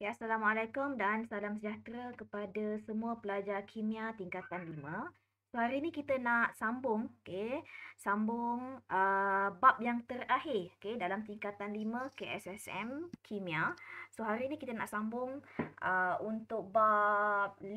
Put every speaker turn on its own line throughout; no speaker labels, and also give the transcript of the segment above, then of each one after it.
Ya Assalamualaikum dan salam sejahtera kepada semua pelajar kimia tingkatan 5. So, hari ini kita nak sambung, okay, sambung uh, bab yang terakhir okay, dalam tingkatan 5 KSSM kimia. So, hari ini kita nak sambung uh, untuk bab 5.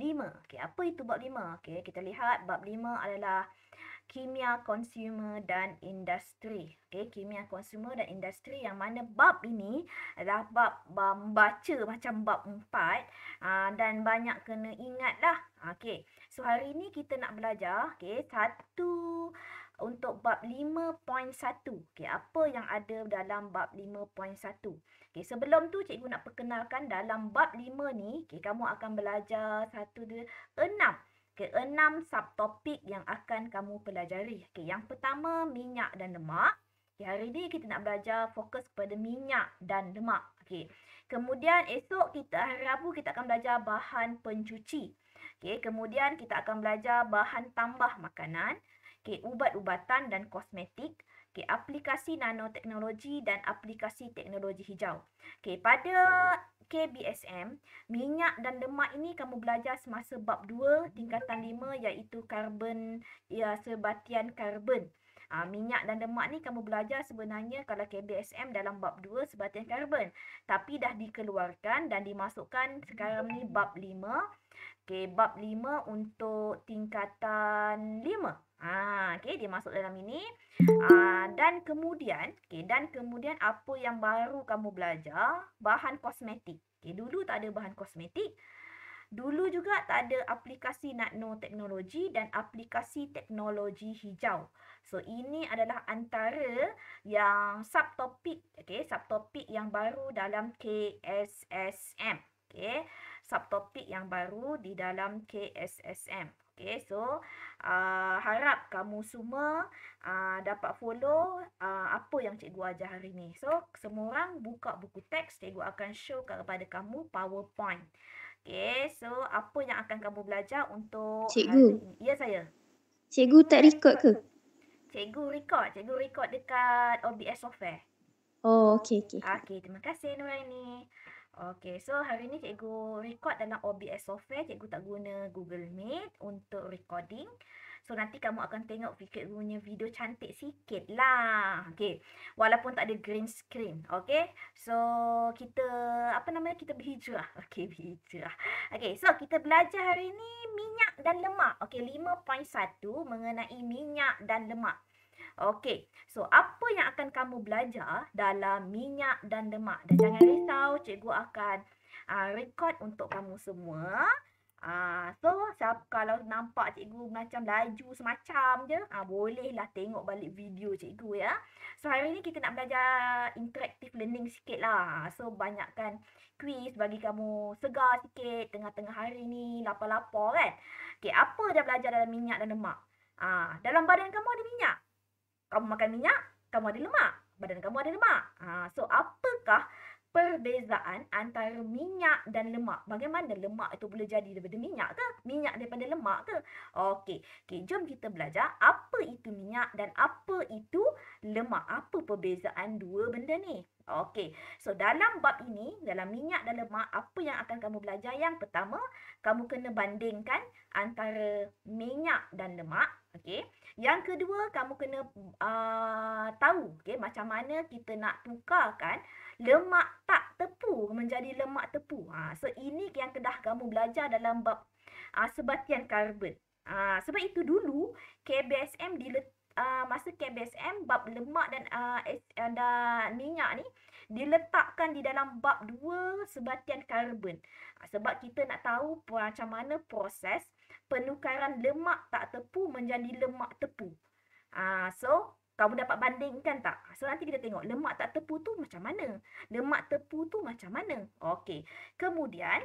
Okay, apa itu bab 5? Okay, kita lihat bab 5 adalah uh, kimia consumer dan industri. Okay, kimia consumer dan industri yang mana bab ini adalah bab membaca macam bab empat ah, dan banyak kena ingat lah. Okay, so hari ini kita nak belajar okay, satu untuk bab 5.1. Okay, apa yang ada dalam bab 5.1? Okay, sebelum tu cikgu nak perkenalkan dalam bab 5 ni, okay, kamu akan belajar satu, dua, enam keenam subtopik yang akan kamu pelajari. Okey, yang pertama minyak dan lemak. Okay, hari ini kita nak belajar fokus pada minyak dan lemak. Okey. Kemudian esok kita hari Rabu kita akan belajar bahan pencuci. Okey, kemudian kita akan belajar bahan tambah makanan, okey, ubat-ubatan dan kosmetik. Okey, aplikasi nanoteknologi dan aplikasi teknologi hijau. Okey, pada KBSM, minyak dan lemak ini kamu belajar semasa bab 2 tingkatan 5 iaitu karbon ya sebatian karbon. Ha, minyak dan lemak ni kamu belajar sebenarnya kalau KBSM dalam bab 2 sebatian karbon. Tapi dah dikeluarkan dan dimasukkan sekarang ni bab 5. Okey, bab 5 untuk tingkatan 5. Ha, okay, dia masuk dalam ini. Ah, dan kemudian, okay, dan kemudian apa yang baru kamu belajar? Bahan kosmetik. Okay, dulu tak ada bahan kosmetik. Dulu juga tak ada aplikasi nano teknologi dan aplikasi teknologi hijau. So ini adalah antara yang subtopik, okay, subtopik yang baru dalam KSSM. Okay, subtopik yang baru di dalam KSSM. Okay, so uh, harap kamu semua uh, dapat follow uh, apa yang cikgu ajar hari ni. So, semua orang buka buku teks, cikgu akan show kepada kamu powerpoint. Okay, so apa yang akan kamu belajar untuk cikgu. hari ni? Ya, saya. Cikgu tak record ke? Cikgu record. Cikgu record dekat OBS software. Oh, okay, okay. Okay, terima kasih Nuraini. ini. Okay, so hari ni cikgu record dalam OBS software. Cikgu tak guna Google Meet untuk recording. So, nanti kamu akan tengok cikgu punya video cantik sikit lah. Okay, walaupun tak ada green screen. Okay, so kita, apa namanya, kita berhijrah. Okay, berhijrah. Okay, so kita belajar hari ni minyak dan lemak. Okay, 5.1 mengenai minyak dan lemak. Okey, so apa yang akan kamu belajar dalam minyak dan lemak? Dan jangan risau, cikgu akan uh, record untuk kamu semua. Uh, so, kalau nampak cikgu macam laju semacam je, uh, bolehlah tengok balik video cikgu ya. So, hari ni kita nak belajar interactive learning sikit lah. So, banyakkan quiz bagi kamu segar sikit tengah-tengah hari ni, lapar-lapar kan. Okay, apa dia belajar dalam minyak dan lemak? Uh, dalam badan kamu ada minyak? kamu makan minyak, kamu ada lemak. Badan kamu ada lemak. Ha, so, apakah perbezaan antara minyak dan lemak? Bagaimana lemak itu boleh jadi daripada minyak ke? Minyak daripada lemak ke? Okey, okay, jom kita belajar apa itu minyak dan apa itu lemak. Apa perbezaan dua benda ni? Okey, so dalam bab ini, dalam minyak dan lemak, apa yang akan kamu belajar? Yang pertama, kamu kena bandingkan antara minyak dan lemak. Okey, yang kedua, kamu kena uh, tahu okay, macam mana kita nak tukarkan lemak tak tepu menjadi lemak tepu. Ha, so, ini yang dah kamu belajar dalam bab uh, ah, sebatian karbon. Ha, sebab itu dulu, KBSM di uh, ah, masa KBSM, bab lemak dan, uh, dan minyak ni diletakkan di dalam bab 2 sebatian karbon. Ha, sebab kita nak tahu macam mana proses penukaran lemak tak tepu menjadi lemak tepu. Ah, uh, so kamu dapat bandingkan tak? So nanti kita tengok lemak tak tepu tu macam mana? Lemak tepu tu macam mana? Okey. Kemudian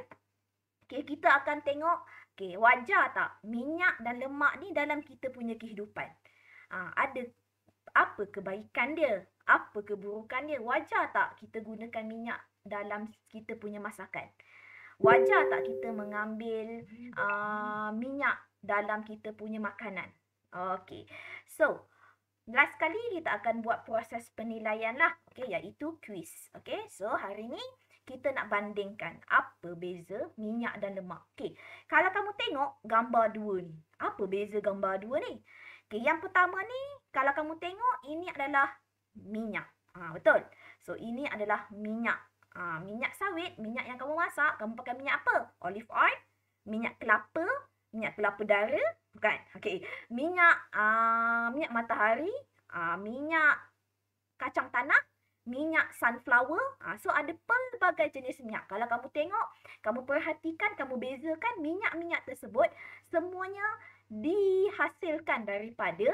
okay, kita akan tengok okay, wajar tak minyak dan lemak ni dalam kita punya kehidupan? uh, ada apa kebaikan dia? Apa keburukan dia? Wajar tak kita gunakan minyak dalam kita punya masakan? wajar tak kita mengambil uh, minyak dalam kita punya makanan? Okey. So, last kali kita akan buat proses penilaian lah. Okey, iaitu quiz. Okey, so hari ni kita nak bandingkan apa beza minyak dan lemak. Okey, kalau kamu tengok gambar dua ni. Apa beza gambar dua ni? Okey, yang pertama ni, kalau kamu tengok ini adalah minyak. Ha, betul. So, ini adalah minyak ha, minyak sawit, minyak yang kamu masak, kamu pakai minyak apa? Olive oil, minyak kelapa, minyak kelapa dara, bukan? Okey, minyak uh, minyak matahari, uh, minyak kacang tanah, minyak sunflower. Uh, so ada pelbagai jenis minyak. Kalau kamu tengok, kamu perhatikan, kamu bezakan minyak-minyak tersebut semuanya dihasilkan daripada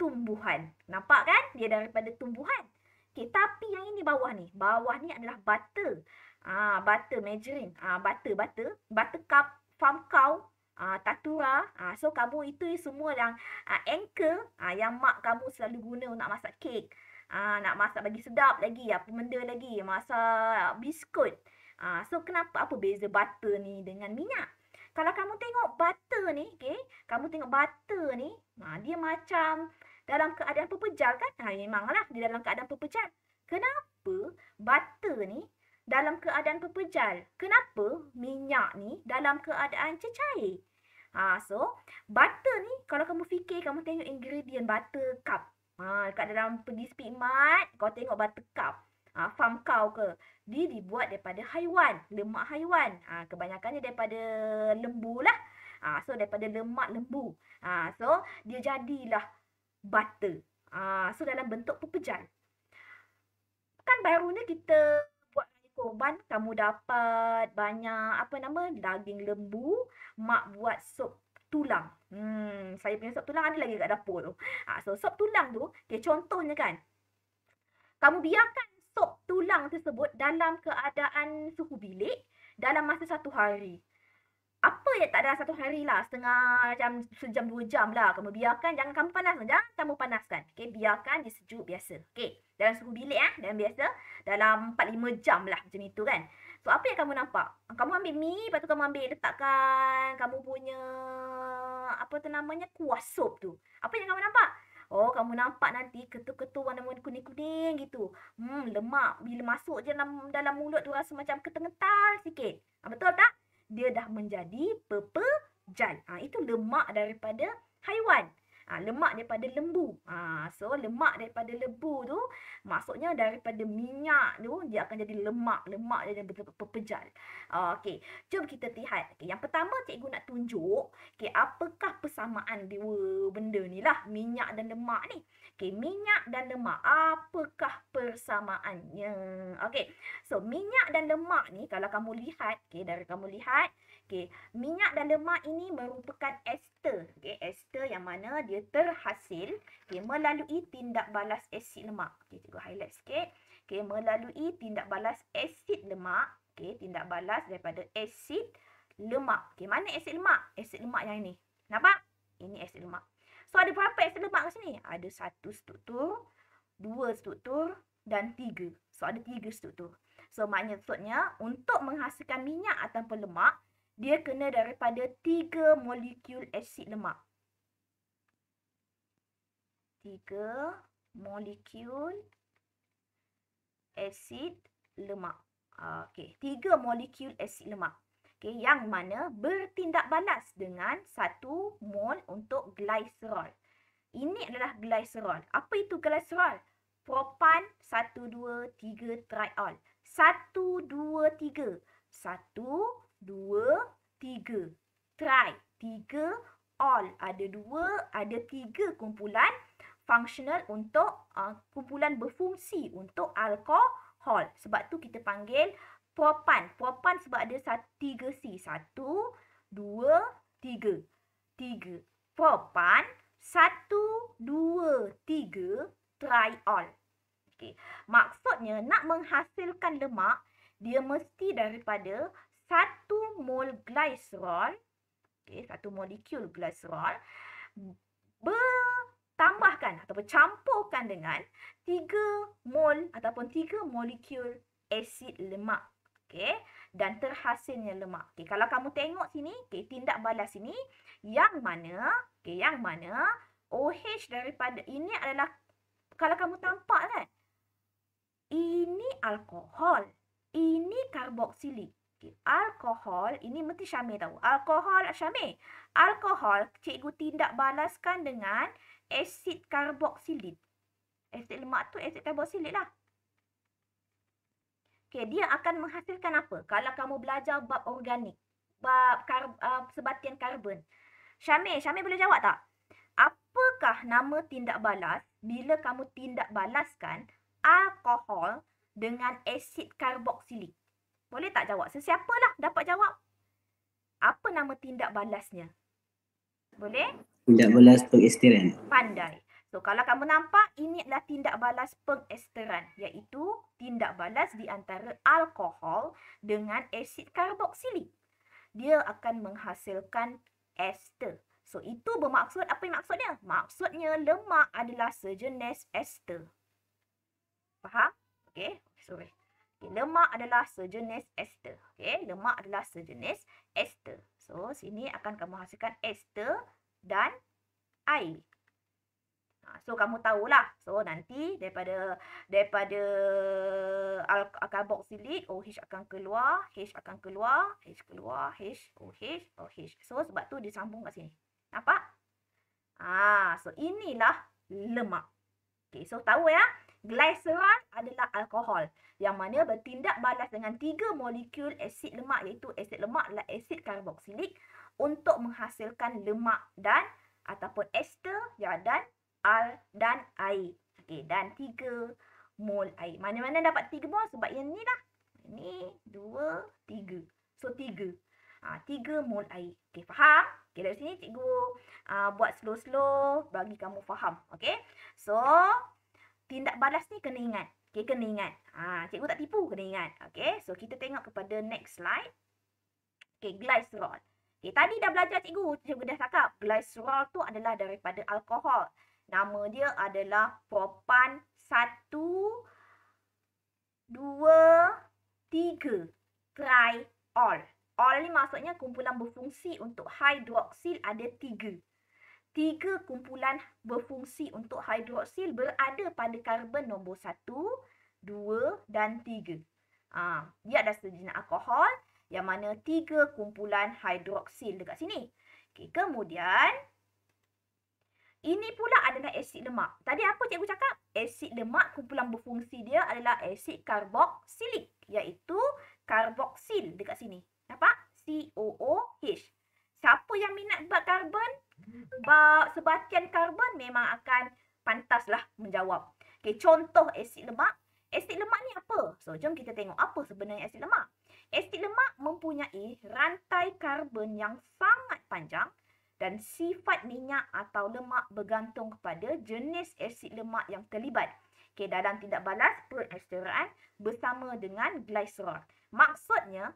tumbuhan. Nampak kan? Dia daripada tumbuhan. Okey, tapi yang ini bawah ni. Bawah ni adalah butter. Ah, butter margarine. Ah, butter, butter. Butter cup farm cow. Ah, tatura. Ah, so kamu itu semua yang ah, anchor ah, yang mak kamu selalu guna untuk masak kek. Ah, nak masak bagi sedap lagi. Apa benda lagi. Masak biskut. Ah, so kenapa apa beza butter ni dengan minyak? Kalau kamu tengok butter ni, okay, kamu tengok butter ni, ah, dia macam dalam keadaan pepejal kan? Ha, memanglah dia dalam keadaan pepejal. Kenapa butter ni dalam keadaan pepejal? Kenapa minyak ni dalam keadaan cecair? Ha, so, butter ni kalau kamu fikir kamu tengok ingredient butter cup. Ha, dekat dalam pergi speedmart, kau tengok butter cup. Ha, farm cow ke. Dia dibuat daripada haiwan, lemak haiwan. Ha, kebanyakannya daripada lembu lah. Ha, so, daripada lemak lembu. Ha, so, dia jadilah butter. Ah, so dalam bentuk pepejal. Kan baru barunya kita buat nasi korban, kamu dapat banyak apa nama daging lembu, mak buat sup tulang. Hmm, saya punya sup tulang ada lagi kat dapur tu. Ah, so sup tulang tu, okay, contohnya kan. Kamu biarkan sup tulang tersebut dalam keadaan suhu bilik dalam masa satu hari apa yang tak ada satu hari lah setengah jam sejam dua jam lah kamu biarkan jangan kamu panaskan jangan kamu panaskan okay biarkan dia sejuk biasa okay dalam suhu bilik ah dalam biasa dalam 4 5 jam lah macam itu kan so apa yang kamu nampak kamu ambil mi lepas tu kamu ambil letakkan kamu punya apa tu namanya kuah sup tu apa yang kamu nampak Oh, kamu nampak nanti ketul-ketul warna-warna kuning-kuning gitu. Hmm, lemak. Bila masuk je dalam, dalam mulut tu rasa macam ketengetal sikit. Ah, betul tak? dia dah menjadi pepejal. Ha, ah, itu lemak daripada haiwan. Ha, lemak daripada lembu. Ha, so, lemak daripada lembu tu maksudnya daripada minyak tu dia akan jadi lemak. Lemak dia jadi pepejal. Okey, jom kita lihat. Okay, yang pertama cikgu nak tunjuk okay, apakah persamaan dua benda ni lah. Minyak dan lemak ni. Okey, minyak dan lemak, apakah persamaannya? Okey. So, minyak dan lemak ni kalau kamu lihat, okey, dari kamu lihat, okey, minyak dan lemak ini merupakan ester. Okey, ester yang mana dia terhasil okay, melalui tindak balas asid lemak. Okey, cikgu highlight sikit. Okey, melalui tindak balas asid lemak, okey, tindak balas daripada asid lemak. Okey, mana asid lemak? Asid lemak yang ini. Nampak? Ini asid lemak. So ada berapa eksternal kat sini? Ada satu struktur, dua struktur dan tiga. So ada tiga struktur. So maksudnya untuk menghasilkan minyak atau pelemak, dia kena daripada tiga molekul asid lemak. Tiga molekul asid lemak. Ah, okey, tiga molekul asid lemak okay, yang mana bertindak balas dengan satu mol untuk gliserol. Ini adalah gliserol. Apa itu gliserol? Propan 1,2,3 triol. 1,2,3. 1, 2, Tri. tiga all. Ada dua, ada tiga kumpulan functional untuk uh, kumpulan berfungsi untuk alkohol. Sebab tu kita panggil propan. Propan sebab ada satu, dua, tiga. Tiga. pan. satu, dua, tiga, try all. Okay. Maksudnya nak menghasilkan lemak, dia mesti daripada satu mol glycerol. Okay, satu molekul glycerol bertambahkan atau bercampurkan dengan tiga mol ataupun tiga molekul asid lemak. Okay dan terhasilnya lemak. Okey, kalau kamu tengok sini, okey, tindak balas ini yang mana? Okey, yang mana? OH daripada ini adalah kalau kamu tampak kan. Ini alkohol. Ini karboksilik. Okay, alkohol, ini mesti Syamir tahu. Alkohol, Syamir. Alkohol, cikgu tindak balaskan dengan asid karboksilik. Asid lemak tu asid karboksilik lah. Okay, dia akan menghasilkan apa? Kalau kamu belajar bab organik, bab kar- uh, sebatian karbon. Syamil, Syamil boleh jawab tak? Apakah nama tindak balas bila kamu tindak balaskan alkohol dengan asid karboksilik? Boleh tak jawab? Sesiapalah dapat jawab. Apa nama tindak balasnya? Boleh? Tindak balas pengesteran. Pandai. So, kalau kamu nampak, ini adalah tindak balas pengesteran iaitu tindak balas di antara alkohol dengan asid karboksilik. Dia akan menghasilkan ester. So, itu bermaksud apa maksudnya? Maksudnya lemak adalah sejenis ester. Faham? Okay, sorry. Okay, lemak adalah sejenis ester. Okay, lemak adalah sejenis ester. So, sini akan kamu hasilkan ester dan air. Ha, so kamu tahulah. So nanti daripada daripada al karboksilik OH akan keluar, H akan keluar, H keluar, H OH, OH. So sebab tu disambung kat sini. Nampak? Ah, so inilah lemak. Okey, so tahu ya. Glycerol adalah alkohol yang mana bertindak balas dengan tiga molekul asid lemak iaitu asid lemak dan asid karboksilik untuk menghasilkan lemak dan ataupun ester ya dan R dan air. Okey, dan tiga mol air. Mana-mana dapat tiga mol sebab yang ni lah. Ini dua tiga, So, tiga, Ah ha, 3 mol air. Okey, faham? Okey, dari sini cikgu uh, buat slow-slow bagi kamu faham. Okey, so tindak balas ni kena ingat. Okey, kena ingat. Ah ha, cikgu tak tipu, kena ingat. Okey, so kita tengok kepada next slide. Okey, glycerol. Okey, tadi dah belajar cikgu, cikgu dah cakap glycerol tu adalah daripada alkohol. Nama dia adalah propan 1, 2, 3, try all. All ni maksudnya kumpulan berfungsi untuk hidroksil ada 3. Tiga kumpulan berfungsi untuk hidroksil berada pada karbon nombor satu, dua dan tiga. Ha, dia ada sejenis alkohol yang mana tiga kumpulan hidroksil dekat sini. Okay, kemudian ini pula adalah asid lemak. Tadi apa cikgu cakap? Asid lemak kumpulan berfungsi dia adalah asid karboksilik. Iaitu karboksil dekat sini. Nampak? C-O-O-H. Siapa yang minat buat karbon? Buat sebatian karbon memang akan pantaslah menjawab. Okay, contoh asid lemak. Asid lemak ni apa? So, jom kita tengok apa sebenarnya asid lemak. Asid lemak mempunyai rantai karbon yang sangat panjang dan sifat minyak atau lemak bergantung kepada jenis asid lemak yang terlibat. Okey, dalam tindak balas peresteraan bersama dengan gliserol. Maksudnya,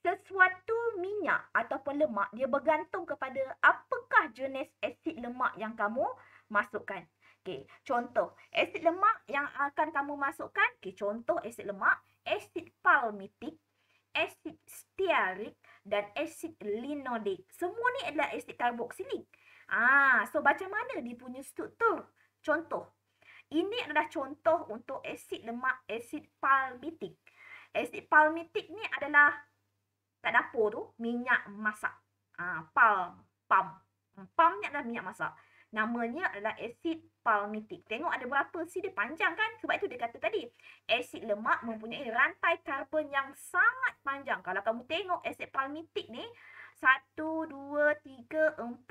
sesuatu minyak atau lemak dia bergantung kepada apakah jenis asid lemak yang kamu masukkan. Okey, contoh asid lemak yang akan kamu masukkan, okey contoh asid lemak, asid palmitik, asid stearic, dan asid linoleic. Semua ni adalah asid karboksilik. Ah, so macam mana dia punya struktur? Contoh. Ini adalah contoh untuk asid lemak asid palmitik. Asid palmitik ni adalah tak dapur tu minyak masak. Ah, palm, pam. Hmm, pam ni adalah minyak masak. Namanya adalah asid palmitic. Tengok ada berapa C dia panjang kan? Sebab itu dia kata tadi, asid lemak mempunyai rantai karbon yang sangat panjang. Kalau kamu tengok asid palmitik ni, 1, 2, 3, 4, 5, 6, 7,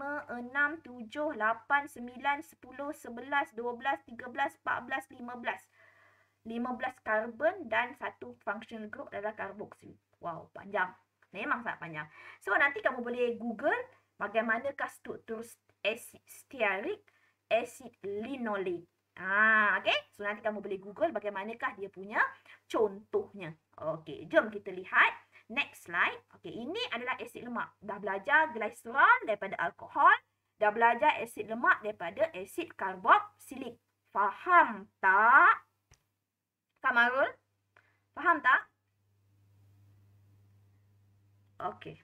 8, 9, 10, 11, 12, 13, 14, 15. 15 karbon dan satu functional group adalah karboksil. Wow, panjang. Memang sangat panjang. So, nanti kamu boleh google bagaimanakah struktur asid stearic asid linoleic. Ah, okey. So nanti kamu boleh Google bagaimanakah dia punya contohnya. Okey, jom kita lihat next slide. Okey, ini adalah asid lemak. Dah belajar glycerol daripada alkohol, dah belajar asid lemak daripada asid karboksilik. Faham tak? Kamarul? Faham tak? Okey.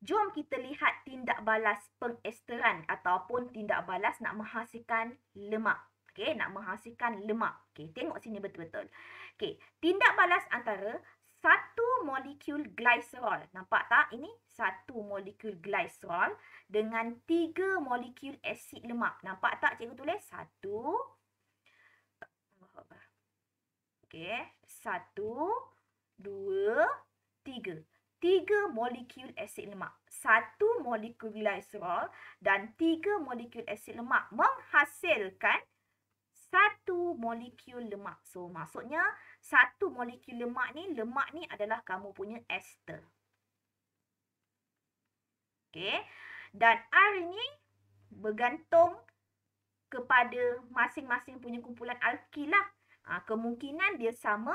Jom kita lihat tindak balas pengesteran ataupun tindak balas nak menghasilkan lemak. Okey, nak menghasilkan lemak. Okey, tengok sini betul-betul. Okey, tindak balas antara satu molekul glycerol. Nampak tak? Ini satu molekul glycerol dengan tiga molekul asid lemak. Nampak tak cikgu tulis? Satu. Okey. Satu. Dua. Tiga tiga molekul asid lemak. Satu molekul glycerol dan tiga molekul asid lemak menghasilkan satu molekul lemak. So, maksudnya satu molekul lemak ni, lemak ni adalah kamu punya ester. Okay. Dan R ni bergantung kepada masing-masing punya kumpulan alkil lah. Ha, kemungkinan dia sama,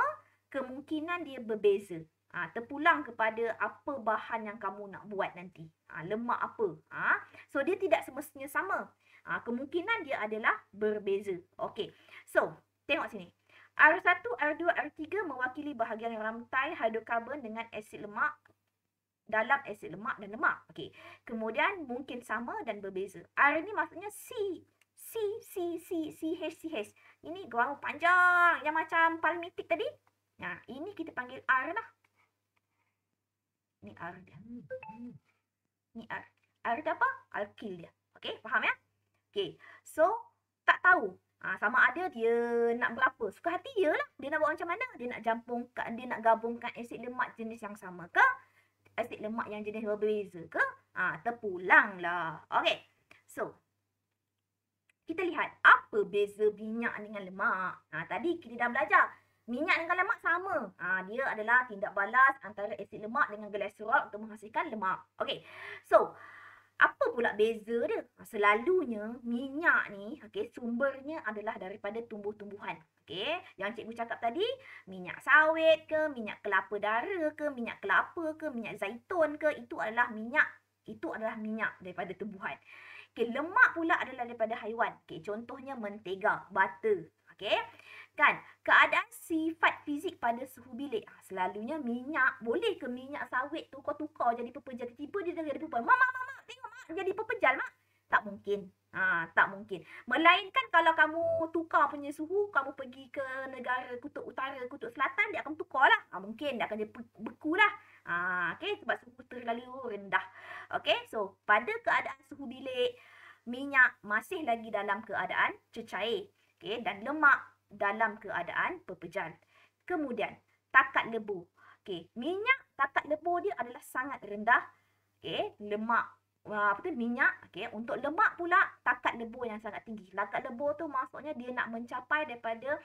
kemungkinan dia berbeza. Ha, terpulang kepada apa bahan yang kamu nak buat nanti. Ha, lemak apa. Ha? So, dia tidak semestinya sama. Ha, kemungkinan dia adalah berbeza. Okey. So, tengok sini. R1, R2, R3 mewakili bahagian rantai hidrokarbon dengan asid lemak dalam asid lemak dan lemak. Okey. Kemudian, mungkin sama dan berbeza. R ni maksudnya C. C, C, C, C, H, C, H. Ini gelang panjang yang macam palmitik tadi. Nah, ha, ini kita panggil R lah ni R dia. Ni R. R dia apa? Alkil dia. Okey, faham ya? Okey. So, tak tahu. Ha, sama ada dia nak berapa. Suka hati dia lah. Dia nak buat macam mana? Dia nak jampungkan, dia nak gabungkan asid lemak jenis yang sama ke? Asid lemak yang jenis berbeza ke? Ha, terpulang lah. Okey. So, kita lihat apa beza minyak dengan lemak. Ha, tadi kita dah belajar. Minyak dengan lemak sama. Ha, dia adalah tindak balas antara asid lemak dengan glycerol untuk menghasilkan lemak. Okey. So, apa pula beza dia? Ah, selalunya minyak ni okey sumbernya adalah daripada tumbuh-tumbuhan. Okey, yang cikgu cakap tadi, minyak sawit ke, minyak kelapa dara ke, minyak kelapa ke, minyak zaitun ke, itu adalah minyak, itu adalah minyak daripada tumbuhan. Okey, lemak pula adalah daripada haiwan. Okey, contohnya mentega, butter. Okey kan keadaan sifat fizik pada suhu bilik ha, selalunya minyak boleh ke minyak sawit tukar-tukar jadi pepejal tiba-tiba dia jadi pepejal mak mak mak tengok mak jadi pepejal mak tak mungkin ha, tak mungkin melainkan kalau kamu tukar punya suhu kamu pergi ke negara kutub utara kutub selatan dia akan tukar lah ha, ah, mungkin dia akan jadi beku lah ha, okay? sebab suhu terlalu rendah okay? so pada keadaan suhu bilik minyak masih lagi dalam keadaan cecair okay? dan lemak dalam keadaan pepejal. Kemudian, takat lebu. Okey, minyak takat lebu dia adalah sangat rendah. Okey, lemak ah, apa tu minyak okey untuk lemak pula takat lebu yang sangat tinggi. Takat lebu tu maksudnya dia nak mencapai daripada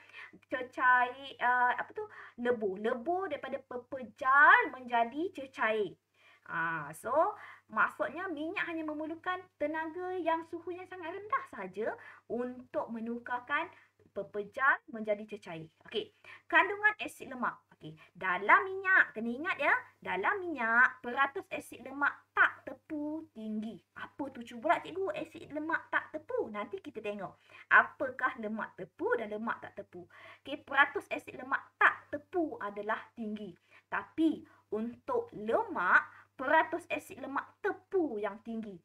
cecair uh, ah, apa tu lebu. Lebu daripada pepejal menjadi cecair. Ah, so maksudnya minyak hanya memerlukan tenaga yang suhunya sangat rendah saja untuk menukarkan pepejal menjadi cecair. Okey, kandungan asid lemak. Okey, dalam minyak, kena ingat ya, dalam minyak peratus asid lemak tak tepu tinggi. Apa tu cubalah cikgu asid lemak tak tepu? Nanti kita tengok. Apakah lemak tepu dan lemak tak tepu? Okey, peratus asid lemak tak tepu adalah tinggi. Tapi untuk lemak, peratus asid lemak tepu yang tinggi.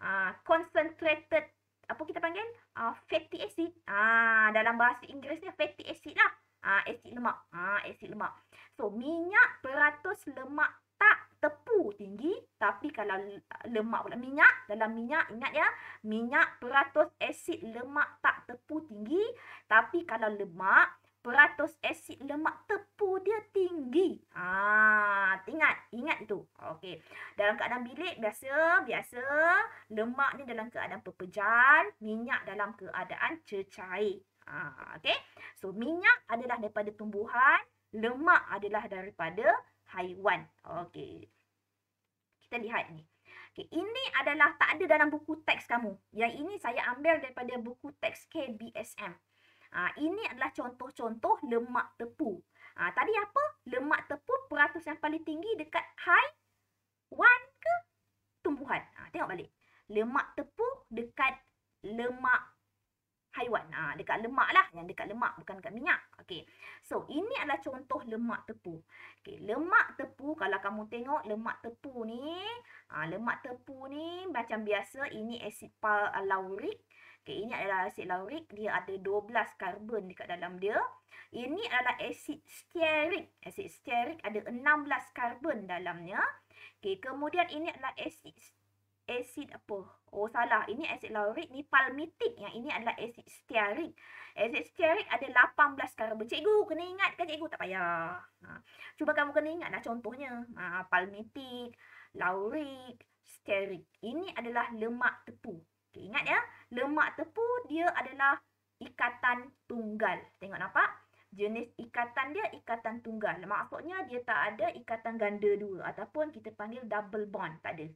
Ah, uh, concentrated apa kita panggil? Uh, fatty acid. Ah, dalam bahasa Inggerisnya fatty acid lah. Ah, asid lemak. Ah, asid lemak. So, minyak peratus lemak tak tepu tinggi. Tapi kalau lemak pula minyak. Dalam minyak, ingat ya. Minyak peratus asid lemak tak tepu tinggi. Tapi kalau lemak, peratus asid lemak tepu dia tinggi. Ah, ingat, ingat tu. Okey. Dalam keadaan bilik biasa, biasa lemak ni dalam keadaan pepejal, minyak dalam keadaan cecair. Ha, okey. So minyak adalah daripada tumbuhan, lemak adalah daripada haiwan. Okey. Kita lihat ni. Okay, ini adalah tak ada dalam buku teks kamu. Yang ini saya ambil daripada buku teks KBSM. Ha, ini adalah contoh-contoh lemak tepu. Ha, tadi apa? Lemak tepu peratus yang paling tinggi dekat high one ke tumbuhan. Ha, tengok balik. Lemak tepu dekat lemak haiwan. Ha, dekat lemak lah. Yang dekat lemak bukan dekat minyak. Okay. So, ini adalah contoh lemak tepu. Okay. Lemak tepu, kalau kamu tengok lemak tepu ni, ha, lemak tepu ni macam biasa ini asid pal lauric. Okay, ini adalah asid laurik. Dia ada 12 karbon dekat dalam dia. Ini adalah asid stearik. Asid stearik ada 16 karbon dalamnya. Okay, kemudian ini adalah asid asid apa? Oh, salah. Ini asid laurik. ni. palmitik. Yang ini adalah asid stearik. Asid stearik ada 18 karbon. Cikgu, kena ingat kan cikgu? Tak payah. Ha. Cuba kamu kena ingat lah contohnya. Ha, palmitik, laurik, stearik. Ini adalah lemak tepu. Okay, ingat ya, lemak tepu dia adalah ikatan tunggal. Tengok nampak? jenis ikatan dia ikatan tunggal. Maksudnya dia tak ada ikatan ganda dua ataupun kita panggil double bond. Tak ada.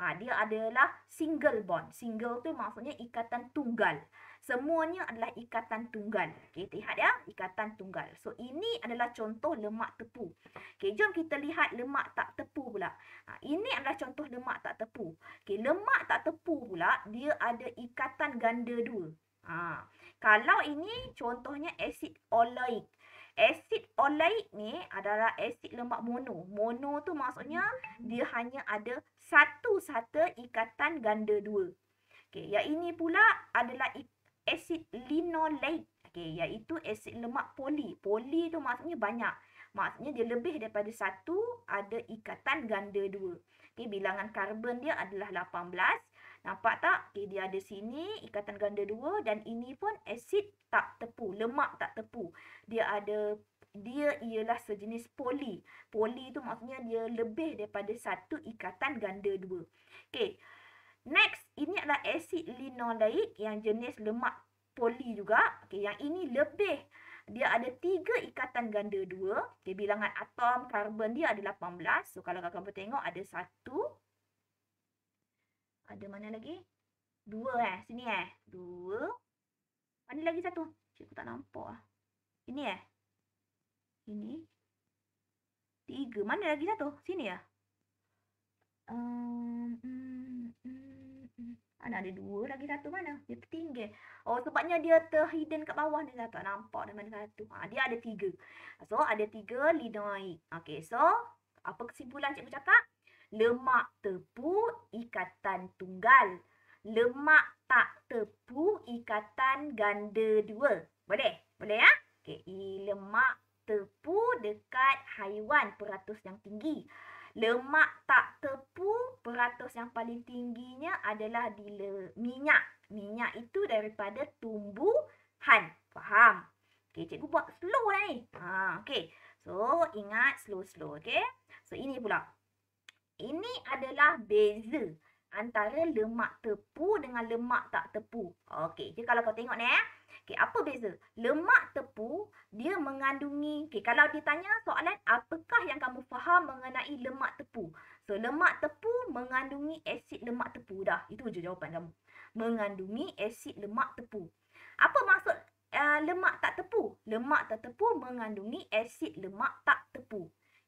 Ha, dia adalah single bond. Single tu maksudnya ikatan tunggal. Semuanya adalah ikatan tunggal. Okey, lihat ya. Ikatan tunggal. So, ini adalah contoh lemak tepu. Okey, jom kita lihat lemak tak tepu pula. Ha, ini adalah contoh lemak tak tepu. Okey, lemak tak tepu pula, dia ada ikatan ganda dua. Haa. Kalau ini contohnya asid oleik. Asid oleik ni adalah asid lemak mono. Mono tu maksudnya dia hanya ada satu sata ikatan ganda dua. Okey, yang ini pula adalah asid linoleik. Okey, iaitu asid lemak poli. Poli tu maksudnya banyak. Maksudnya dia lebih daripada satu ada ikatan ganda dua. Okey, bilangan karbon dia adalah 18. Nampak tak? Okay, eh, dia ada sini ikatan ganda dua dan ini pun asid tak tepu, lemak tak tepu. Dia ada dia ialah sejenis poli. Poli tu maksudnya dia lebih daripada satu ikatan ganda dua. Okey. Next, ini adalah asid linoleik yang jenis lemak poli juga. Okey, yang ini lebih dia ada tiga ikatan ganda dua. Okay, bilangan atom karbon dia ada 18. So, kalau kakak tengok ada satu, ada mana lagi? Dua eh. Sini eh. Dua. Mana lagi satu? Cikgu tak nampak lah. Ini eh. Ini. Tiga. Mana lagi satu? Sini lah. Um, mana ada dua lagi satu mana? Dia tertinggal. Oh sebabnya dia terhidden kat bawah ni. Tak nampak dari mana satu. Ha, dia ada tiga. So ada tiga lidah Okay so apa kesimpulan cikgu cakap? Lemak tepu ikatan tunggal. Lemak tak tepu ikatan ganda dua. Boleh? Boleh ya? Okey. Lemak tepu dekat haiwan peratus yang tinggi. Lemak tak tepu peratus yang paling tingginya adalah di minyak. Minyak itu daripada tumbuhan. Faham? Okey, cikgu buat slow lah ni. Ha, okey. So, ingat slow-slow, okey? So, ini pula. Ini adalah beza antara lemak tepu dengan lemak tak tepu. Okey, jadi kalau kau tengok ni eh. Okey, apa beza? Lemak tepu dia mengandungi, okey kalau ditanya soalan apakah yang kamu faham mengenai lemak tepu? So lemak tepu mengandungi asid lemak tepu dah. Itu je jawapan kamu. Mengandungi asid lemak tepu. Apa maksud uh, lemak tak tepu? Lemak tak tepu mengandungi asid lemak tak tepu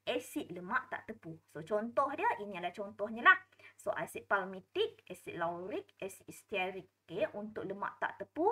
asid lemak tak tepu. So contoh dia, ini adalah contohnya lah. So asid palmitik, asid laurik, asid stearic. Okay, untuk lemak tak tepu,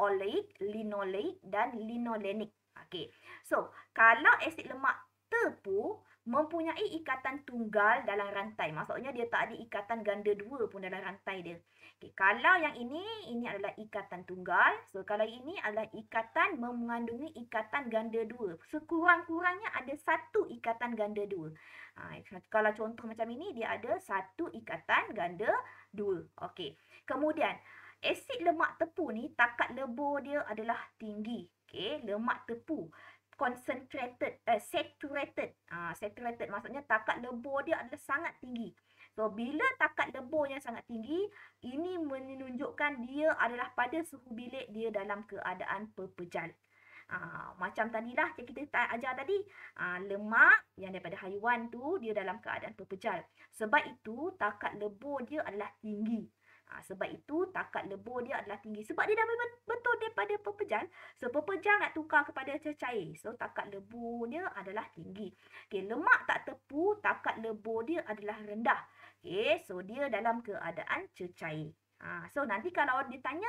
oleik, linoleik dan linolenik, Okay, so kalau asid lemak tepu mempunyai ikatan tunggal dalam rantai. Maksudnya dia tak ada ikatan ganda dua pun dalam rantai dia. Okay, kalau yang ini, ini adalah ikatan tunggal. So, kalau ini adalah ikatan mengandungi ikatan ganda dua. Sekurang-kurangnya ada satu ikatan ganda dua. Ha, kalau contoh macam ini, dia ada satu ikatan ganda dua. Okey. Kemudian, asid lemak tepu ni, takat lebur dia adalah tinggi. Okey, lemak tepu. Concentrated, uh, saturated. Uh, saturated maksudnya takat lebur dia adalah sangat tinggi. So bila takat leburnya sangat tinggi, ini menunjukkan dia adalah pada suhu bilik dia dalam keadaan pepejal. Ha, ah, macam tadilah yang kita ajar tadi ha, Lemak yang daripada haiwan tu Dia dalam keadaan pepejal Sebab itu takat lebur dia adalah tinggi ha, Sebab itu takat lebur dia adalah tinggi Sebab dia dah betul daripada pepejal So pepejal nak tukar kepada cecair So takat lebur dia adalah tinggi okay, Lemak tak tepu Takat lebur dia adalah rendah Okay, eh, so dia dalam keadaan cecair. Ha, so nanti kalau orang ditanya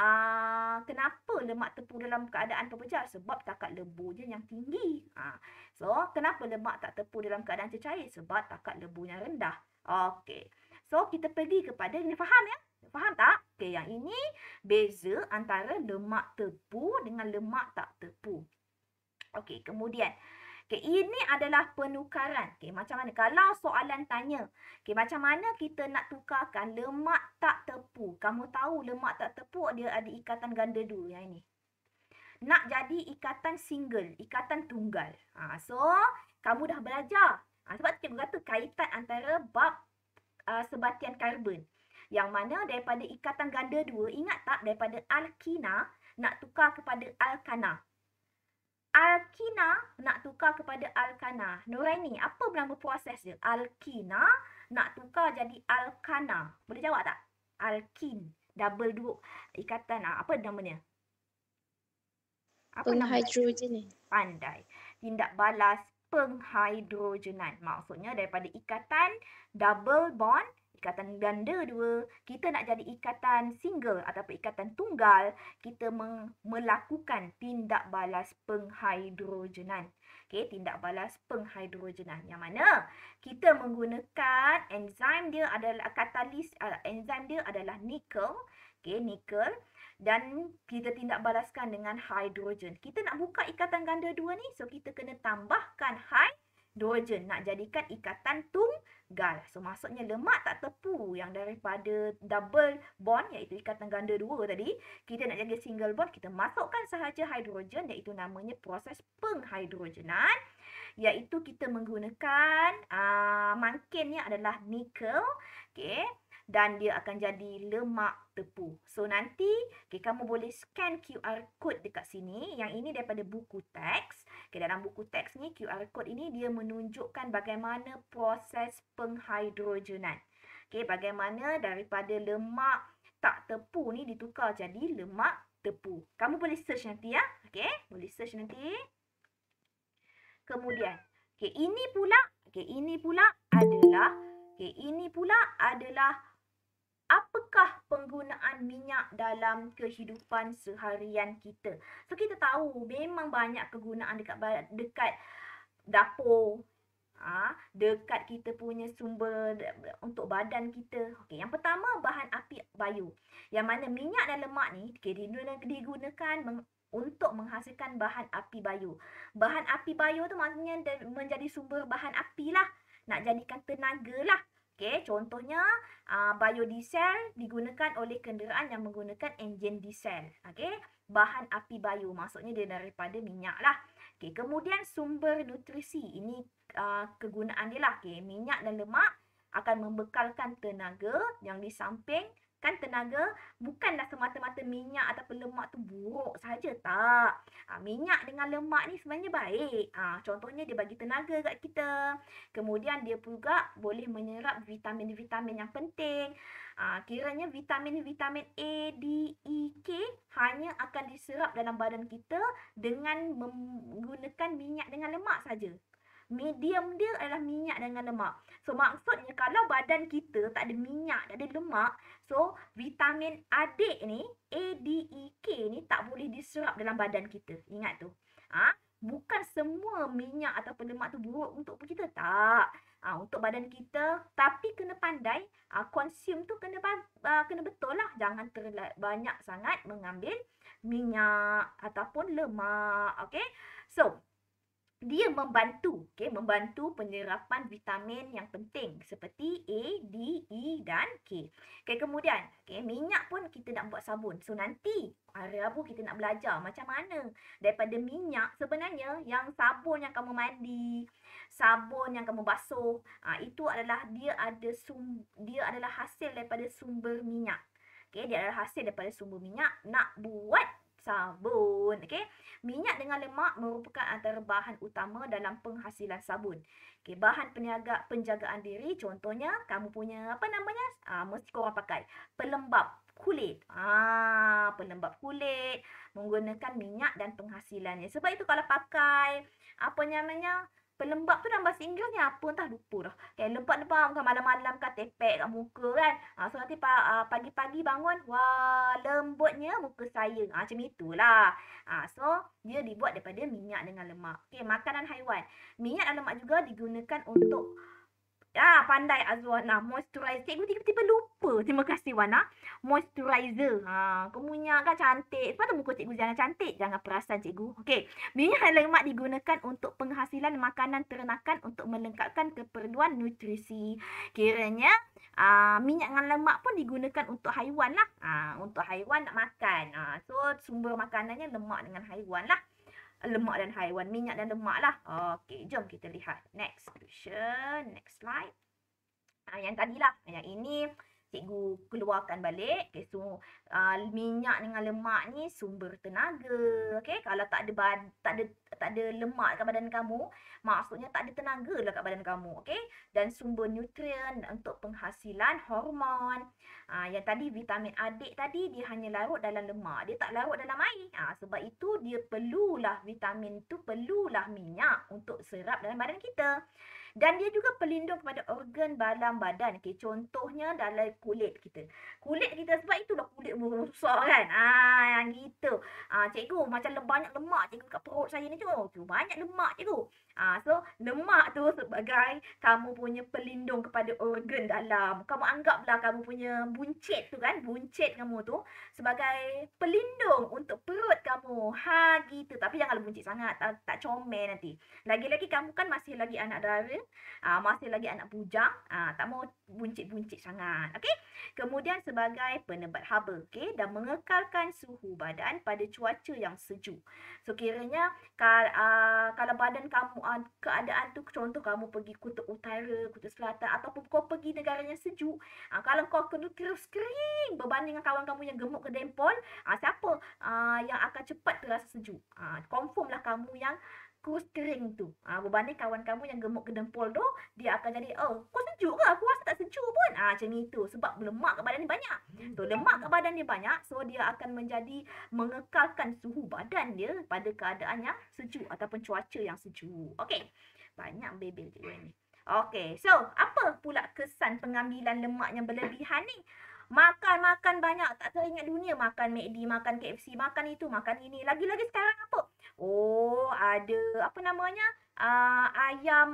uh, ah, kenapa lemak tepu dalam keadaan pepecah? Sebab takat lebunya yang tinggi. Ha, so, kenapa lemak tak tepu dalam keadaan cecair? Sebab takat lebunya rendah. Okay, so kita pergi kepada, ni faham ya? Faham tak? Okay, yang ini beza antara lemak tepu dengan lemak tak tepu. Okey, kemudian... Okay, ini adalah penukaran. Okay, macam mana? Kalau soalan tanya, okay, macam mana kita nak tukarkan lemak tak tepu? Kamu tahu lemak tak tepu dia ada ikatan ganda dulu yang ini. Nak jadi ikatan single, ikatan tunggal. Ha, so, kamu dah belajar. Ha, sebab cikgu kata kaitan antara bab uh, sebatian karbon. Yang mana daripada ikatan ganda dua, ingat tak daripada alkina nak tukar kepada alkana. Alkina nak tukar kepada Alkana. Nuraini, apa nama proses dia? Alkina nak tukar jadi Alkana. Boleh jawab tak? Alkin. Double dua ikatan. Ah, apa namanya?
Apa penghidrogen.
Nama Pandai. Tindak balas penghidrogenan. Maksudnya daripada ikatan double bond ikatan ganda dua, kita nak jadi ikatan single ataupun ikatan tunggal, kita meng- melakukan tindak balas penghidrogenan. Okay, tindak balas penghidrogenan. Yang mana? Kita menggunakan enzim dia adalah katalis uh, enzim dia adalah nikel. Okay, nikel dan kita tindak balaskan dengan hidrogen. Kita nak buka ikatan ganda dua ni, so kita kena tambahkan hidrogen hidrogen nak jadikan ikatan tunggal. So maksudnya lemak tak tepu yang daripada double bond iaitu ikatan ganda dua tadi. Kita nak jadikan single bond kita masukkan sahaja hidrogen iaitu namanya proses penghidrogenan. Iaitu kita menggunakan uh, mangkinnya adalah nikel. Okay. Dan dia akan jadi lemak tepu. So nanti okay, kamu boleh scan QR code dekat sini. Yang ini daripada buku teks. Okay, dalam buku teks ni, QR code ini dia menunjukkan bagaimana proses penghidrogenan. Okay, bagaimana daripada lemak tak tepu ni ditukar jadi lemak tepu. Kamu boleh search nanti ya. Okay, boleh search nanti. Kemudian, okay, ini pula, okay, ini pula adalah, okay, ini pula adalah apakah penggunaan minyak dalam kehidupan seharian kita. So kita tahu memang banyak kegunaan dekat dekat dapur ha, dekat kita punya sumber untuk badan kita. Okey, yang pertama bahan api bio. Yang mana minyak dan lemak ni kita digunakan meng, untuk menghasilkan bahan api bio. Bahan api bio tu maksudnya menjadi sumber bahan apilah, Nak jadikan tenaga lah. Okey, contohnya uh, biodiesel digunakan oleh kenderaan yang menggunakan enjin diesel. Okey, bahan api bio maksudnya dia daripada minyak lah. Okey, kemudian sumber nutrisi ini uh, kegunaan dia lah. Okey, minyak dan lemak akan membekalkan tenaga yang di samping kan tenaga bukanlah semata-mata minyak atau lemak tu buruk saja tak. Ha, minyak dengan lemak ni sebenarnya baik. Ha, contohnya dia bagi tenaga kat kita. Kemudian dia juga boleh menyerap vitamin-vitamin yang penting. Ha, kiranya vitamin-vitamin A, D, E, K hanya akan diserap dalam badan kita dengan menggunakan minyak dengan lemak saja medium dia adalah minyak dengan lemak. So maksudnya kalau badan kita tak ada minyak, tak ada lemak, so vitamin adik ni A D E K ni tak boleh diserap dalam badan kita. Ingat tu. Ha? Bukan semua minyak atau lemak tu buruk untuk kita tak. Ha, untuk badan kita tapi kena pandai ha, consume tu kena ha, kena betul lah jangan terlalu banyak sangat mengambil minyak ataupun lemak Okay, so dia membantu okay, membantu penyerapan vitamin yang penting seperti A, D, E dan K. Okay kemudian okay minyak pun kita nak buat sabun. So nanti hari Rabu kita nak belajar macam mana daripada minyak sebenarnya yang sabun yang kamu mandi, sabun yang kamu basuh, ha, itu adalah dia ada sum, dia adalah hasil daripada sumber minyak. Okay dia adalah hasil daripada sumber minyak nak buat sabun. Okey. Minyak dengan lemak merupakan antara bahan utama dalam penghasilan sabun. Okey, bahan peniaga penjagaan diri contohnya kamu punya apa namanya? Ah mesti kau pakai pelembap kulit. Ah pelembap kulit menggunakan minyak dan penghasilannya. Sebab itu kalau pakai apa namanya? pelembab tu dalam bahasa Inggeris ni apa entah lupa dah. Okay, lembab ni faham kan malam-malam kat tepek kat muka kan. Ha, so nanti pa, ah, pagi-pagi bangun, wah lembutnya muka saya. Ha, macam itulah. Ha, so dia dibuat daripada minyak dengan lemak. Okay, makanan haiwan. Minyak dan lemak juga digunakan untuk Ya, ah, pandai Azwana. Moisturizer. Cikgu tiba-tiba lupa. Terima kasih, Wana. Ah. Moisturizer. Ha, kau punya kan cantik. Sebab tu muka cikgu jangan cantik. Jangan perasan, cikgu. Okey. Minyak lemak digunakan untuk penghasilan makanan ternakan untuk melengkapkan keperluan nutrisi. Kiranya, ah, minyak dengan lemak pun digunakan untuk haiwan lah. Ah, untuk haiwan nak makan. Ah, so, sumber makanannya lemak dengan haiwan lah lemak dan haiwan, minyak dan lemak lah. Okey, jom kita lihat. Next question, next slide. Ha, yang tadilah, yang ini cikgu keluarkan balik okay, so, uh, minyak dengan lemak ni sumber tenaga okey kalau tak ada bad, tak ada tak ada lemak kat badan kamu maksudnya tak ada tenaga lah kat badan kamu okey dan sumber nutrien untuk penghasilan hormon uh, yang tadi vitamin adik tadi dia hanya larut dalam lemak dia tak larut dalam air uh, sebab itu dia perlulah vitamin tu perlulah minyak untuk serap dalam badan kita dan dia juga pelindung kepada organ dalam badan. Okay, contohnya dalam kulit kita. Kulit kita sebab itulah kulit berusak kan. Ah, yang gitu. Ah, cikgu macam banyak lemak cikgu kat perut saya ni tu. Oh, banyak lemak cikgu. Ah, so lemak tu sebagai kamu punya pelindung kepada organ dalam. Kamu anggaplah kamu punya buncit tu kan, buncit kamu tu sebagai pelindung untuk perut kamu. Ha gitu. Tapi jangan buncit sangat, tak, tak comel nanti. Lagi-lagi kamu kan masih lagi anak dara, ah, masih lagi anak bujang, ah, tak mau buncit-buncit sangat. okay? Kemudian sebagai penebat haba, okey, dan mengekalkan suhu badan pada cuaca yang sejuk. So kiranya kalau, uh, kalau badan kamu uh, keadaan tu contoh kamu pergi kutub utara, kutub selatan ataupun kau pergi negara yang sejuk, uh, kalau kau kena terus kering berbanding dengan kawan kamu yang gemuk ke dempol, uh, siapa uh, yang akan cepat terasa sejuk? Uh, confirmlah kamu yang kurus kering tu. Ah ha, berbanding kawan kamu yang gemuk kedempul tu, dia akan jadi, "Oh, kau sejuk ke? Aku rasa tak sejuk pun." Ah ha, macam itu sebab lemak kat badan dia banyak. Tu hmm. lemak kat badan dia banyak, so dia akan menjadi mengekalkan suhu badan dia pada keadaan yang sejuk ataupun cuaca yang sejuk. Okey. Banyak bebel dia ni. Okey. So, apa pula kesan pengambilan lemak yang berlebihan ni? Makan-makan banyak. Tak teringat dunia makan McD, makan KFC, makan itu, makan ini. Lagi-lagi sekarang apa? Oh, ada apa namanya? Uh, ayam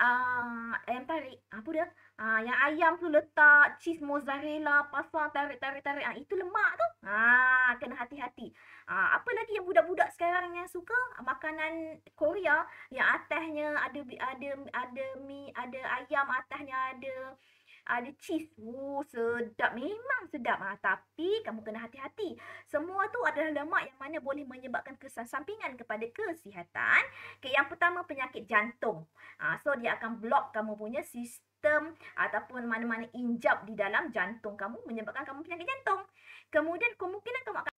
uh, ayam tarik. Apa dia? Ha, yang ayam tu letak cheese mozzarella pasang tarik tarik tarik ha, itu lemak tu ha, kena hati-hati ha, apa lagi yang budak-budak sekarang yang suka makanan Korea yang atasnya ada ada ada mi ada ayam atasnya ada ada cheese. Oh, sedap. Memang sedap. Ha, tapi kamu kena hati-hati. Semua tu adalah lemak yang mana boleh menyebabkan kesan sampingan kepada kesihatan. Okay, yang pertama, penyakit jantung. Ha, so, dia akan blok kamu punya sistem ataupun mana-mana injap di dalam jantung kamu menyebabkan kamu penyakit jantung. Kemudian, kemungkinan kamu akan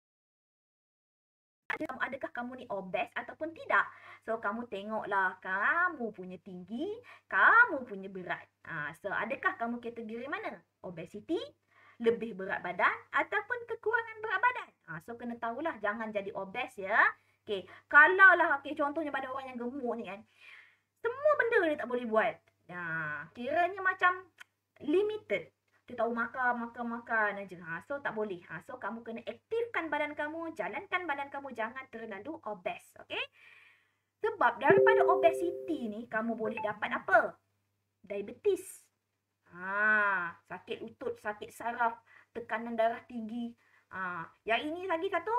adakah kamu ni obes ataupun tidak. So kamu tengoklah kamu punya tinggi, kamu punya berat. Ha, so adakah kamu kategori mana? Obesity, lebih berat badan ataupun kekurangan berat badan. Ha, so kena tahulah jangan jadi obes ya. Okay, kalaulah okay, contohnya pada orang yang gemuk ni kan. Semua benda ni tak boleh buat. Ha, kiranya macam limited. Dia tahu makan, makan, makan aja. Ha, so, tak boleh. Ha, so, kamu kena aktifkan badan kamu. Jalankan badan kamu. Jangan terlalu obes. Okay? Sebab daripada obesiti ni kamu boleh dapat apa? Diabetes. Ha, sakit lutut, sakit saraf, tekanan darah tinggi. Ha, yang ini lagi satu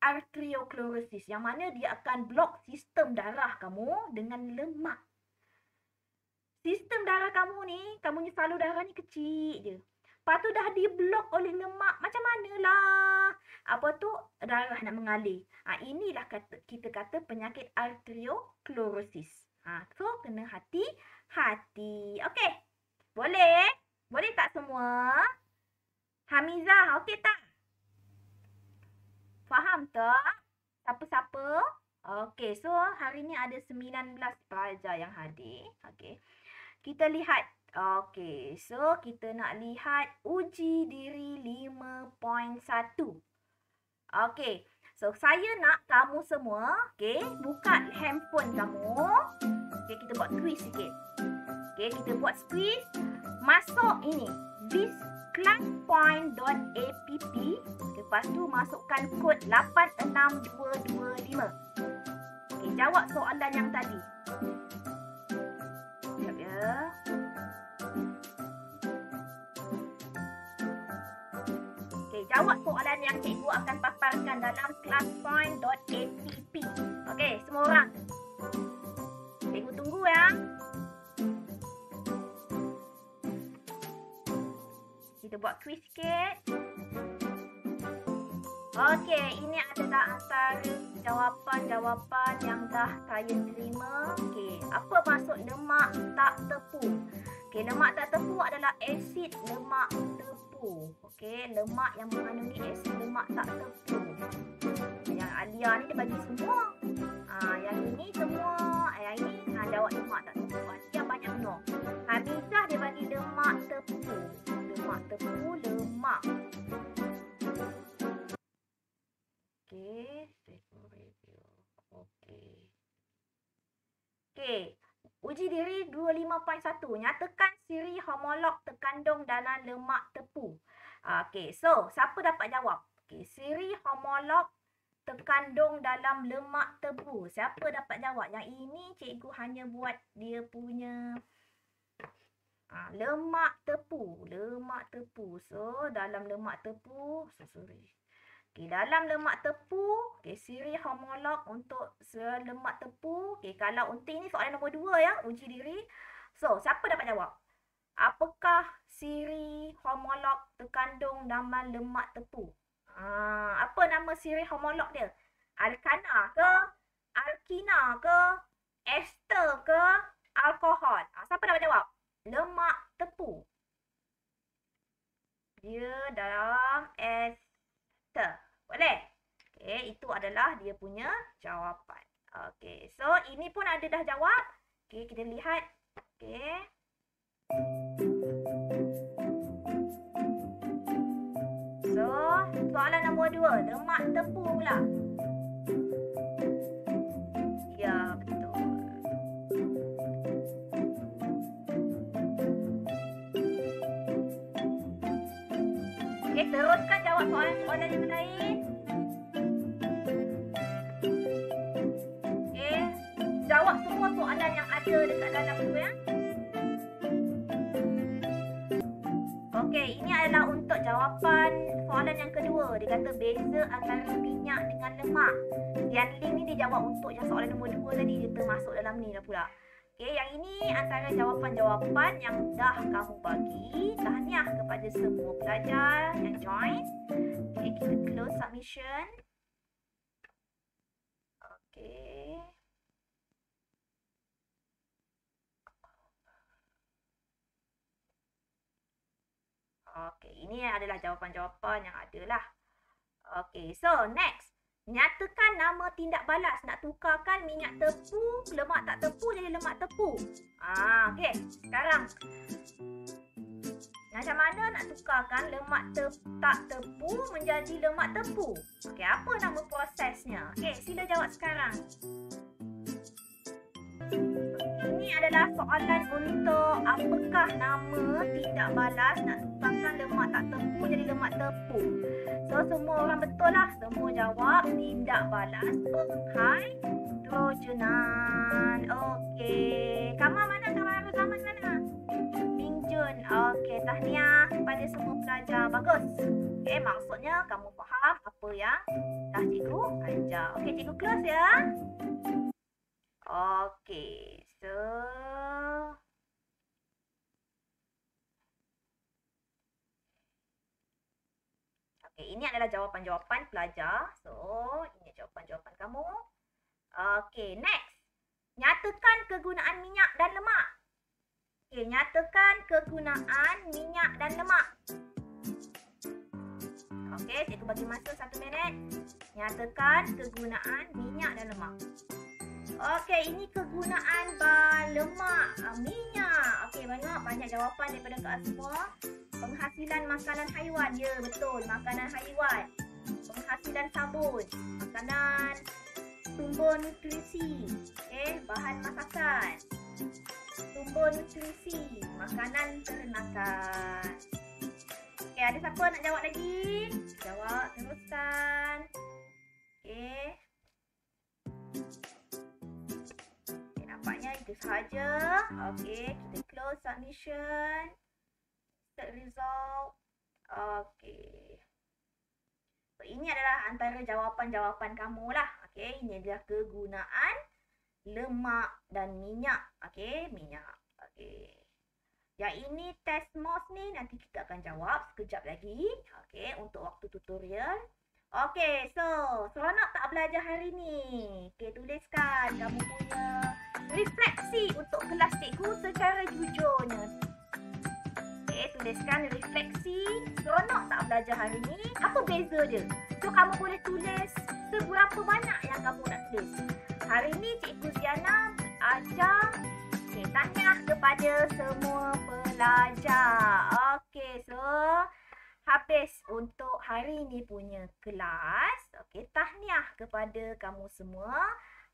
arteriosclerosis yang mana dia akan blok sistem darah kamu dengan lemak. Sistem darah kamu ni, kamu punya salur darah ni kecil je. Lepas tu dah diblok oleh lemak. Macam manalah. Apa tu? Darah nak mengalir. Ha, inilah kata, kita kata penyakit arteriosklerosis. Ha, ah, so, kena hati-hati. Okey. Boleh? Boleh tak semua? Hamizah, okey tak? Faham tak? Siapa-siapa? Okey, so hari ni ada 19 pelajar yang hadir. Okey. Kita lihat Okey, so kita nak lihat uji diri 5.1. Okey, so saya nak kamu semua, okey, buka handphone kamu. Okey, kita buat quiz sikit. Okey, kita buat quiz. Masuk ini, this classpoint.app. Lepas tu masukkan kod 86225. Okey, jawab soalan yang tadi. jawab soalan yang cikgu akan paparkan dalam classpoint.app. Okey, semua orang. Cikgu tunggu ya. Kita buat kuis sikit. Okey, ini adalah antara jawapan-jawapan yang dah saya terima. Okey, apa maksud lemak tak tepung? Okay, lemak tak tepu adalah asid lemak tepu. Okey, lemak yang mengandungi es lemak tak tentu. Yang Alia ni dia bagi semua. Ha, yang ini semua, eh, yang ini ha, ah, dawat lemak tak tentu. Yang ah, banyak no. Habisah dia bagi lemak tepu. Lemak tepu, lemak. Okey, okay. okay. Uji diri 25.1 Nyatakan siri homolog terkandung dalam lemak tepu ah, Okay, so siapa dapat jawab? Okay, siri homolog terkandung dalam lemak tepu. Siapa dapat jawab? Yang ini cikgu hanya buat dia punya ha, lemak tepu. Lemak tepu. So, dalam lemak tepu. So, sorry. Okay, dalam lemak tepu, okay, siri homolog untuk lemak tepu. Okay, kalau untik ni soalan nombor dua ya, uji diri. So, siapa dapat jawab? Apakah siri homolog terkandung dalam lemak tepu? Ha, apa nama siri homolog dia? Alkana ke? Alkina ke? Ester ke? Alkohol? Ha, siapa dapat jawab? Lemak tepu. Dia dalam ester better. Boleh? Okay, itu adalah dia punya jawapan. Okay, so ini pun ada dah jawab. Okay, kita lihat. Okay. So, soalan nombor dua. Lemak tepung pula. Okey, teruskan jawab soalan soalan yang menaik. Okey, eh, jawab semua soalan yang ada dekat dalam tu ya. Okey, ini adalah untuk jawapan soalan yang kedua. Dia kata beza antara minyak dengan lemak. Yang ini ni dia jawab untuk yang soalan nombor dua tadi. Dia termasuk dalam ni lah pula. Okey, ya, yang ini antara jawapan-jawapan yang dah kamu bagi. Tahniah kepada semua pelajar yang join. Okey, kita close submission. okay, Okey, ini adalah jawapan-jawapan yang ada lah. okay so next. Nyatakan nama tindak balas nak tukarkan minyak tepu, lemak tak tepu jadi lemak tepu. Ah, okey. Sekarang macam mana nak tukarkan lemak te- tak tepu menjadi lemak tepu? Okey, apa nama prosesnya? Okey, sila jawab sekarang. Ini adalah soalan untuk apakah nama tindak balas nak tukarkan lemak tak tepu jadi lemak tepu. So semua orang betul lah. Semua jawab tidak balas penghai hidrogenan. Okey. Kamu mana? Kamu kamu mana? Ming Okey, tahniah kepada semua pelajar. Bagus. Okey, maksudnya kamu faham apa ya? Dah cikgu ajar. Okey, cikgu close ya. Okey. So, ini adalah jawapan-jawapan pelajar. So, ini jawapan-jawapan kamu. Okay, next. Nyatakan kegunaan minyak dan lemak. Okay, nyatakan kegunaan minyak dan lemak. Okay, cikgu bagi masa satu minit. Nyatakan kegunaan minyak dan lemak. Okey, ini kegunaan bahan lemak, ah, minyak. Okey, banyak banyak jawapan daripada Kak semua. Penghasilan makanan haiwan. Ya, betul. Makanan haiwan. Penghasilan sabun. Makanan tumbuh nutrisi. Okey, eh, bahan masakan. Tumbuh nutrisi. Makanan ternakan. Okey, ada siapa nak jawab lagi? Jawab, teruskan. Okey saja, sahaja. Okay, kita close submission. Set result. Okay. So, ini adalah antara jawapan-jawapan kamu lah. Okay, ini adalah kegunaan lemak dan minyak. Okay, minyak. Okay. Yang ini test mouse ni nanti kita akan jawab sekejap lagi. Okay, untuk waktu tutorial. Okay, so seronok tak belajar hari ni? Okey, tuliskan kamu punya refleksi untuk kelas cikgu secara jujurnya. Okey, tuliskan refleksi seronok tak belajar hari ni. Apa beza dia? So, kamu boleh tulis seberapa banyak yang kamu nak tulis. Hari ni cikgu Ziana ajar okay, tanya kepada semua pelajar. Okay, so habis untuk hari ini punya kelas. Okey, tahniah kepada kamu semua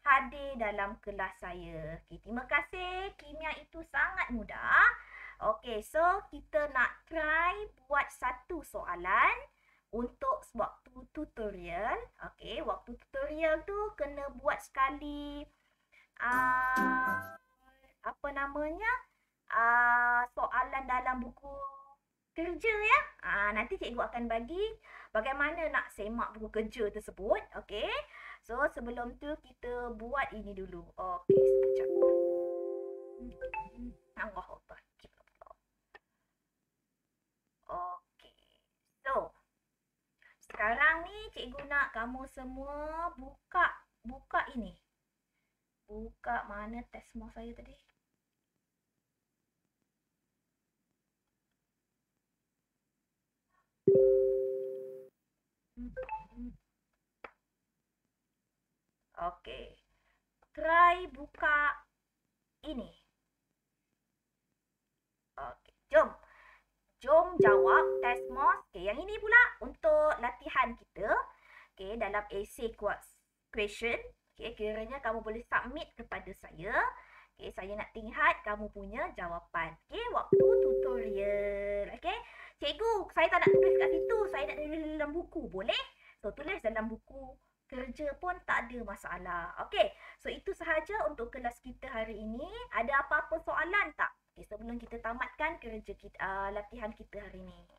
hadir dalam kelas saya. Okay, terima kasih. Kimia itu sangat mudah. Okey, so kita nak try buat satu soalan untuk waktu tutorial. Okey, waktu tutorial tu kena buat sekali uh, apa namanya? Uh, soalan dalam buku kerja ya. Ah ha, nanti cikgu akan bagi bagaimana nak semak buku kerja tersebut. Okey. So sebelum tu kita buat ini dulu. Okey, sekejap. Allah hmm. Allah. Sekarang ni cikgu nak kamu semua buka buka ini. Buka mana test saya tadi? Oke. Try buka ini. Oke, jom. Jom jawab test mos. Okay, yang ini pula untuk latihan kita. Okay, dalam AC essay question. Okay, kiranya kamu boleh submit kepada saya. Okay, saya nak tingkat kamu punya jawapan. Okay, waktu tutorial. Okay. Cikgu, saya tak nak tulis kat situ. Saya nak tulis dalam buku. Boleh? So, tulis dalam buku kerja pun tak ada masalah. Okay. So, itu sahaja untuk kelas kita hari ini. Ada apa-apa soalan tak? Okay, sebelum kita tamatkan kerja kita, uh, latihan kita hari ini.